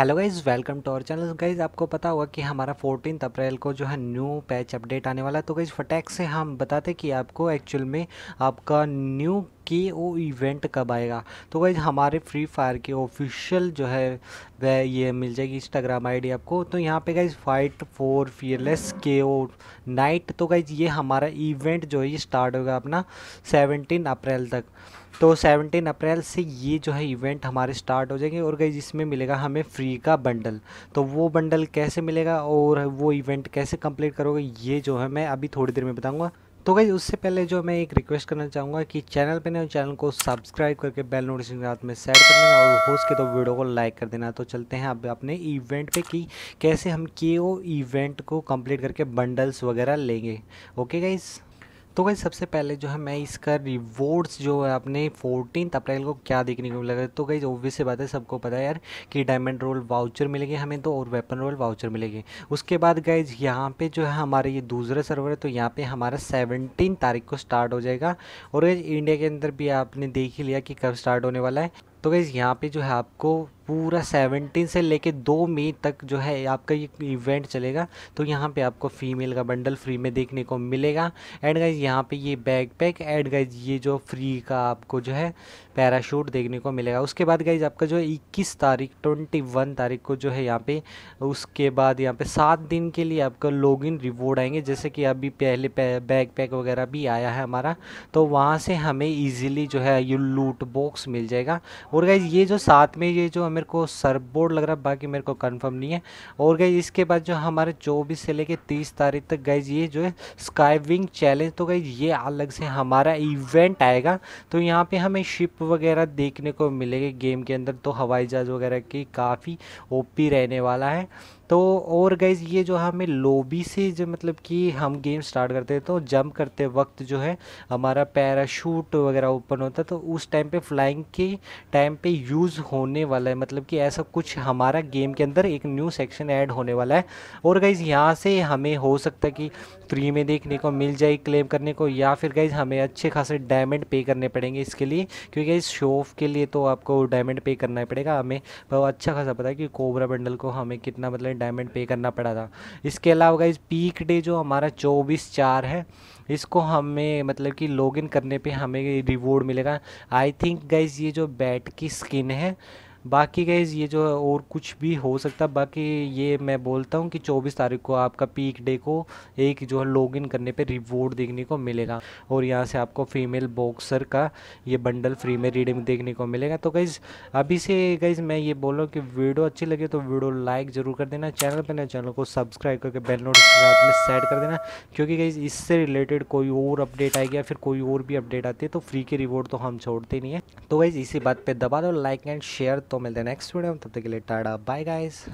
hello guys welcome to our channel guys आपको पता होगा कि हमारा फोर्टीन अप्रैल को जो है न्यू पैच अपडेट आने वाला है तो गाइज़ फटैक से हम बताते कि आपको एक्चुअल में आपका न्यू के ओ इवेंट कब आएगा तो गाइज हमारे फ्री फायर के ऑफिशियल जो है वह ये मिल जाएगी इंस्टाग्राम आईडी आपको तो यहाँ पे गाइज फाइट फॉर फियरलेस के ओ नाइट तो गाइज ये हमारा इवेंट जो है ये स्टार्ट होगा अपना सेवनटीन अप्रैल तक तो 17 अप्रैल से ये जो है इवेंट हमारे स्टार्ट हो जाएंगे और गई इसमें मिलेगा हमें फ्री का बंडल तो वो बंडल कैसे मिलेगा और वो इवेंट कैसे कंप्लीट करोगे ये जो है मैं अभी थोड़ी देर में बताऊँगा तो गई उससे पहले जो मैं एक रिक्वेस्ट करना चाहूँगा कि चैनल पे नए चैनल को सब्सक्राइब करके बेल नोटिफिकेशन साथ में सेट कर देना और हो सके तो वीडियो को लाइक कर देना तो चलते हैं अब अपने इवेंट पे कि कैसे हम के ओ इवेंट को कंप्लीट करके बंडल्स वगैरह लेंगे ओके गाइज़ तो गई सबसे पहले जो है मैं इसका रिवॉर्ड्स जो है अपने फोर्टीन अप्रैल को क्या देखने को मिलेगा तो गई ओबियस से बात है सबको पता है यार कि डायमंड रोल वाउचर मिलेगी हमें तो और वेपन रोल वाउचर मिलेगी उसके बाद गाइज यहाँ पे जो है हमारे ये दूसरा सर्वर है तो यहाँ पे हमारा सेवनटीन तारीख को स्टार्ट हो जाएगा और इंडिया के अंदर भी आपने देख ही लिया कि कब स्टार्ट होने वाला है तो गई यहाँ पे जो है आपको पूरा सेवनटीन से लेके दो मई तक जो है आपका ये इवेंट चलेगा तो यहाँ पे आपको फीमेल का बंडल फ्री में देखने को मिलेगा एंड गाइज यहाँ पे ये बैग पैक एंड गाइज ये जो फ्री का आपको जो है पैराशूट देखने को मिलेगा उसके बाद गाइज आपका जो है इक्कीस तारीख ट्वेंटी वन तारीख को जो है यहाँ पे उसके बाद यहाँ पे सात दिन के लिए आपका लॉग इन रिवॉर्ड आएंगे जैसे कि अभी पहले बैग पैक वगैरह भी आया है हमारा तो वहाँ से हमें ईजिली जो है ये लूट बॉक्स मिल जाएगा और गाइज ये जो साथ में ये जो हमें मेरे को बोर्ड लग रहा है बाकी मेरे को कंफर्म नहीं है और गई इसके बाद जो हमारे चौबीस से लेके तीस तारीख तक गई ये जो है स्काई विंग चैलेंज तो गई ये अलग से हमारा इवेंट आएगा तो यहाँ पर हमें शिप वगैरह देखने को मिलेगी गेम के अंदर तो हवाई जहाज़ वगैरह की काफ़ी ओपी रहने वाला है तो और गाइज़ ये जो हमें लोबी से जो मतलब कि हम गेम स्टार्ट करते हैं तो जंप करते वक्त जो है हमारा पैराशूट वगैरह ओपन होता है तो उस टाइम पे फ्लाइंग के टाइम पे यूज़ होने वाला है मतलब कि ऐसा कुछ हमारा गेम के अंदर एक न्यू सेक्शन ऐड होने वाला है और गाइज़ यहाँ से हमें हो सकता है कि फ्री में देखने को मिल जाए क्लेम करने को या फिर गाइज़ हमें अच्छे खासे डायमंड पे करने पड़ेंगे इसके लिए क्योंकि इस शोफ के लिए तो आपको डायमंड पे करना पड़ेगा हमें अच्छा खासा पता है कि कोबरा बंडल को हमें कितना मतलब डायमंड पे करना पड़ा था इसके अलावा इस पीक डे जो हमारा चौबीस चार है इसको हमें मतलब कि लॉगिन करने पे हमें रिवॉर्ड मिलेगा आई थिंक गाइज ये जो बैट की स्किन है बाकी गैज़ ये जो है और कुछ भी हो सकता है बाकी ये मैं बोलता हूँ कि 24 तारीख को आपका पीक डे को एक जो है लॉगिन करने पे रिवॉर्ड देखने को मिलेगा और यहाँ से आपको फीमेल बॉक्सर का ये बंडल फ्री में रीडिंग देखने को मिलेगा तो गैज़ अभी से गैज़ मैं ये बोल रहा हूँ कि वीडियो अच्छी लगे तो वीडियो लाइक ज़रूर कर देना चैनल पर ना चैनल को सब्सक्राइब करके बेल नोटिफिकेशन में सेट कर देना क्योंकि गैज़ इससे रिलेटेड कोई और अपडेट आएगी या फिर कोई और भी अपडेट आती है तो फ्री के रिवॉर्ड तो हम छोड़ते नहीं है तो गैज़ इसी बात पर दबा दो लाइक एंड शेयर तो मिलते हैं नेक्स्ट वीडियो में तब तक के लिए टाटा बाय गाइस